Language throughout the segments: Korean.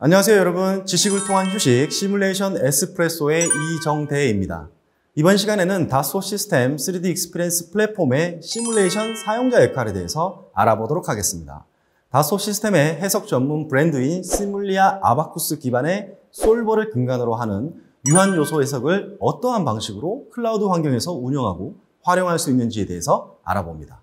안녕하세요 여러분 지식을 통한 휴식 시뮬레이션 에스프레소의 이정대입니다 이번 시간에는 다소 시스템 3D 익스피리언스 플랫폼의 시뮬레이션 사용자 역할에 대해서 알아보도록 하겠습니다 다소 시스템의 해석 전문 브랜드인 시뮬리아 아바쿠스 기반의 솔버를 근간으로 하는 유한 요소 해석을 어떠한 방식으로 클라우드 환경에서 운영하고 활용할 수 있는지에 대해서 알아봅니다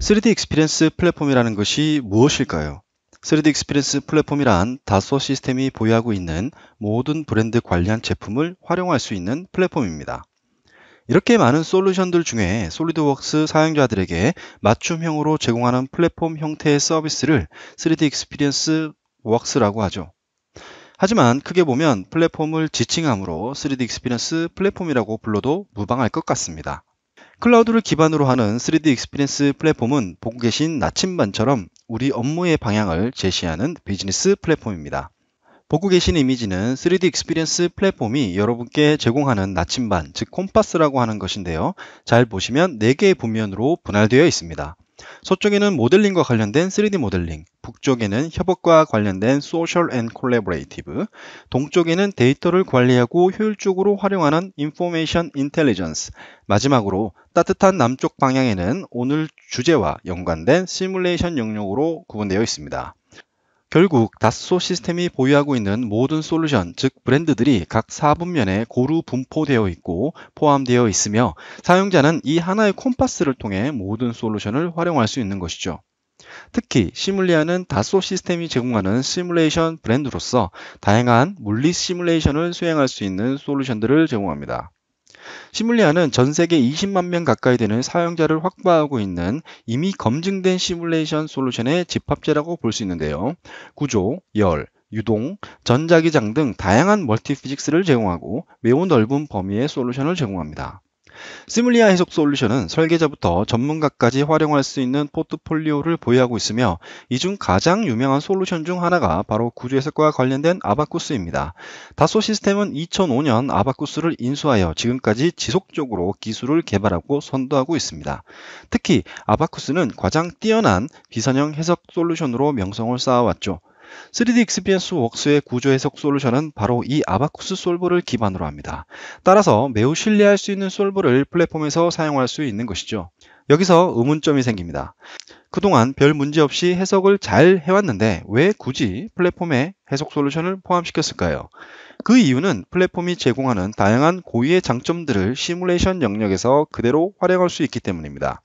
3D 익스피리언스 플랫폼이라는 것이 무엇일까요? 3D 익스피리스 플랫폼이란 다소 시스템이 보유하고 있는 모든 브랜드 관련 제품을 활용할 수 있는 플랫폼입니다. 이렇게 많은 솔루션들 중에 솔리드웍스 사용자들에게 맞춤형으로 제공하는 플랫폼 형태의 서비스를 3D 익스피리언스 웍스라고 하죠. 하지만 크게 보면 플랫폼을 지칭함으로 3D 익스피리언스 플랫폼이라고 불러도 무방할 것 같습니다. 클라우드를 기반으로 하는 3D 익스피리언스 플랫폼은 보고 계신 나침반처럼 우리 업무의 방향을 제시하는 비즈니스 플랫폼입니다. 보고 계신 이미지는 3D 익스피리언스 플랫폼이 여러분께 제공하는 나침반, 즉 콤파스라고 하는 것인데요. 잘 보시면 4개의 부면으로 분할되어 있습니다. 서쪽에는 모델링과 관련된 3D 모델링, 북쪽에는 협업과 관련된 소셜 앤 콜레보레이티브, 동쪽에는 데이터를 관리하고 효율적으로 활용하는 인포메이션 인텔리전스, 마지막으로 따뜻한 남쪽 방향에는 오늘 주제와 연관된 시뮬레이션 영역으로 구분되어 있습니다. 결국 다소 시스템이 보유하고 있는 모든 솔루션, 즉 브랜드들이 각4분면에 고루 분포되어 있고 포함되어 있으며 사용자는 이 하나의 콤파스를 통해 모든 솔루션을 활용할 수 있는 것이죠. 특히 시뮬리아는 다소 시스템이 제공하는 시뮬레이션 브랜드로서 다양한 물리 시뮬레이션을 수행할 수 있는 솔루션들을 제공합니다. 시뮬리아는 전 세계 20만 명 가까이 되는 사용자를 확보하고 있는 이미 검증된 시뮬레이션 솔루션의 집합체라고 볼 수 있는데요. 구조, 열, 유동, 전자기장 등 다양한 멀티피직스를 제공하고 매우 넓은 범위의 솔루션을 제공합니다. 시뮬리아 해석 솔루션은 설계자부터 전문가까지 활용할 수 있는 포트폴리오를 보유하고 있으며 이 중 가장 유명한 솔루션 중 하나가 바로 구조 해석과 관련된 아바쿠스입니다. 다소 시스템은 2005년 아바쿠스를 인수하여 지금까지 지속적으로 기술을 개발하고 선도하고 있습니다. 특히 아바쿠스는 가장 뛰어난 비선형 해석 솔루션으로 명성을 쌓아왔죠. 3D x 익스 w o r k s 의 구조 해석 솔루션은 바로 이 아바쿠스 솔브를 기반으로 합니다. 따라서 매우 신뢰할 수 있는 솔브를 플랫폼에서 사용할 수 있는 것이죠. 여기서 의문점이 생깁니다. 그동안 별 문제 없이 해석을 잘 해왔는데 왜 굳이 플랫폼에 해석 솔루션을 포함시켰을까요? 그 이유는 플랫폼이 제공하는 다양한 고유의 장점들을 시뮬레이션 영역에서 그대로 활용할 수 있기 때문입니다.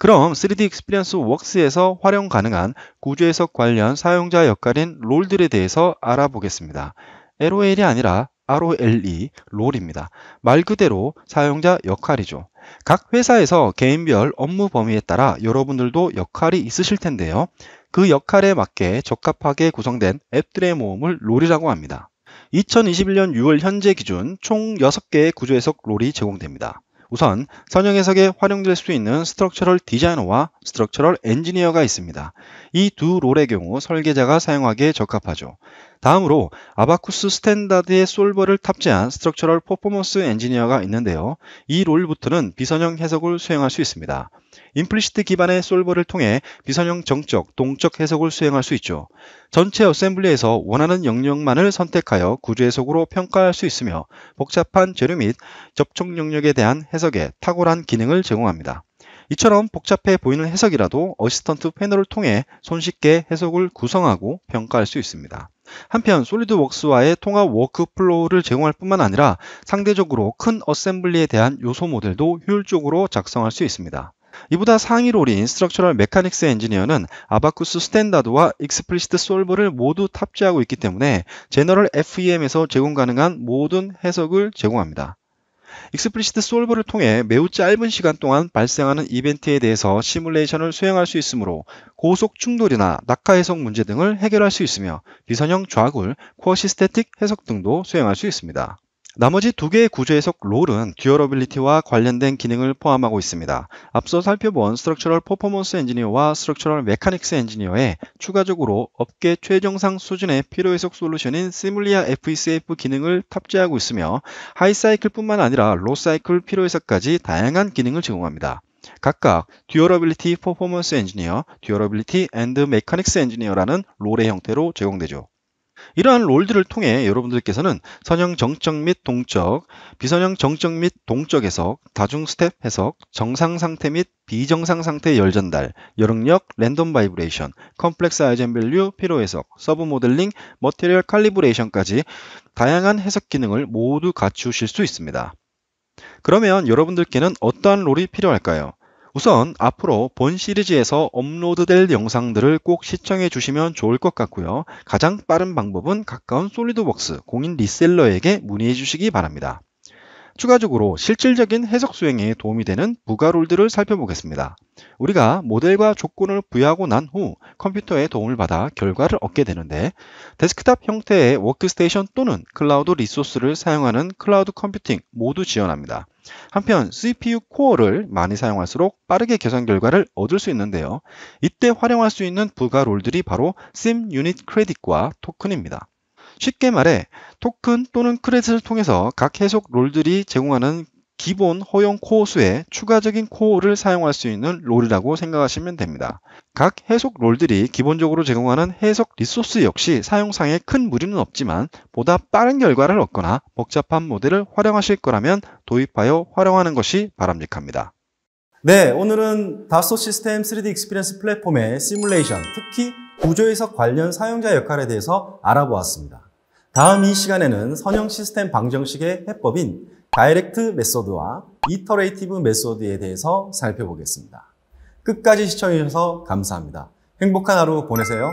그럼 3D Experience w o r k s 에서 활용 가능한 구조 해석 관련 사용자 역할인 롤들에 대해서 알아보겠습니다. LOL이 아니라 ROLE, 롤입니다. 말 그대로 사용자 역할이죠. 각 회사에서 개인별 업무 범위에 따라 여러분들도 역할이 있으실 텐데요. 그 역할에 맞게 적합하게 구성된 앱들의 모음을 롤이라고 합니다. 2021년 6월 현재 기준 총 6개의 구조해석 롤이 제공됩니다. 우선 선형 해석에 활용될 수 있는 스트럭처럴 디자이너와 스트럭처럴 엔지니어가 있습니다. 이 두 롤의 경우 설계자가 사용하기에 적합하죠. 다음으로 아바쿠스 스탠다드의 솔버를 탑재한 스트럭처럴 퍼포먼스 엔지니어가 있는데요. 이 롤부터는 비선형 해석을 수행할 수 있습니다. 임플리시트 기반의 솔버를 통해 비선형 정적, 동적 해석을 수행할 수 있죠. 전체 어셈블리에서 원하는 영역만을 선택하여 구조 해석으로 평가할 수 있으며 복잡한 재료 및 접촉 영역에 대한 해석에 탁월한 기능을 제공합니다. 이처럼 복잡해 보이는 해석이라도 어시스턴트 패널을 통해 손쉽게 해석을 구성하고 평가할 수 있습니다. 한편 솔리드웍스와의 통합 워크플로우를 제공할 뿐만 아니라 상대적으로 큰 어셈블리에 대한 요소 모델도 효율적으로 작성할 수 있습니다. 이보다 상위 롤인 스트럭처럴 메카닉스 엔지니어는 아바쿠스 스탠다드와 익스플리시트 솔버를 모두 탑재하고 있기 때문에 제너럴 FEM에서 제공 가능한 모든 해석을 제공합니다. 익스플리시트 솔버를 통해 매우 짧은 시간 동안 발생하는 이벤트에 대해서 시뮬레이션을 수행할 수 있으므로 고속 충돌이나 낙하 해석 문제 등을 해결할 수 있으며 비선형 좌굴, 쿼시스테틱 해석 등도 수행할 수 있습니다. 나머지 두 개의 구조에서 롤은 듀얼어빌리티와 관련된 기능을 포함하고 있습니다. 앞서 살펴본 스트럭처럴 퍼포먼스 엔지니어와 스트럭처럴 메카닉스 엔지니어에 추가적으로 업계 최정상 수준의 피로해석 솔루션인 시뮬리아 FECF e 기능을 탑재하고 있으며 하이사이클뿐만 아니라 로사이클 피로해석까지 다양한 기능을 제공합니다. 각각 듀얼어빌리티 퍼포먼스 엔지니어, 듀얼어빌리티 앤드 메카닉스 엔지니어라는 롤의 형태로 제공되죠. 이러한 롤들을 통해 여러분들께서는 선형 정적 및 동적, 비선형 정적 및 동적 해석, 다중 스텝 해석, 정상 상태 및 비정상 상태 열 전달, 여력력, 랜덤 바이브레이션, 컴플렉스 아이젠 밸류, 피로 해석, 서브 모델링, 머티리얼 칼리브레이션까지 다양한 해석 기능을 모두 갖추실 수 있습니다. 그러면 여러분들께는 어떠한 롤이 필요할까요? 우선 앞으로 본 시리즈에서 업로드될 영상들을 꼭 시청해 주시면 좋을 것 같고요. 가장 빠른 방법은 가까운 솔리드웍스 공인 리셀러에게 문의해 주시기 바랍니다. 추가적으로 실질적인 해석 수행에 도움이 되는 부가롤들을 살펴보겠습니다. 우리가 모델과 조건을 부여하고 난 후 컴퓨터의 도움을 받아 결과를 얻게 되는데 데스크탑 형태의 워크스테이션 또는 클라우드 리소스를 사용하는 클라우드 컴퓨팅 모두 지원합니다. 한편 CPU 코어를 많이 사용할수록 빠르게 계산 결과를 얻을 수 있는데요. 이때 활용할 수 있는 부가 롤들이 바로 s i 심 유닛 크레딧과 토큰입니다. 쉽게 말해 토큰 또는 크레딧을 통해서 각 해석 롤들이 제공하는 기본 허용 코어수에 추가적인 코어를 사용할 수 있는 롤이라고 생각하시면 됩니다. 각 해석 롤들이 기본적으로 제공하는 해석 리소스 역시 사용상에 큰 무리는 없지만 보다 빠른 결과를 얻거나 복잡한 모델을 활용하실 거라면 도입하여 활용하는 것이 바람직합니다. 네, 오늘은 다소 시스템 3D 익스피리언스 플랫폼의 시뮬레이션, 특히 구조 해석 관련 사용자 역할에 대해서 알아보았습니다. 다음 이 시간에는 선형 시스템 방정식의 해법인 다이렉트 메소드와 이터레이티브 메소드에 대해서 살펴보겠습니다. 끝까지 시청해주셔서 감사합니다. 행복한 하루 보내세요.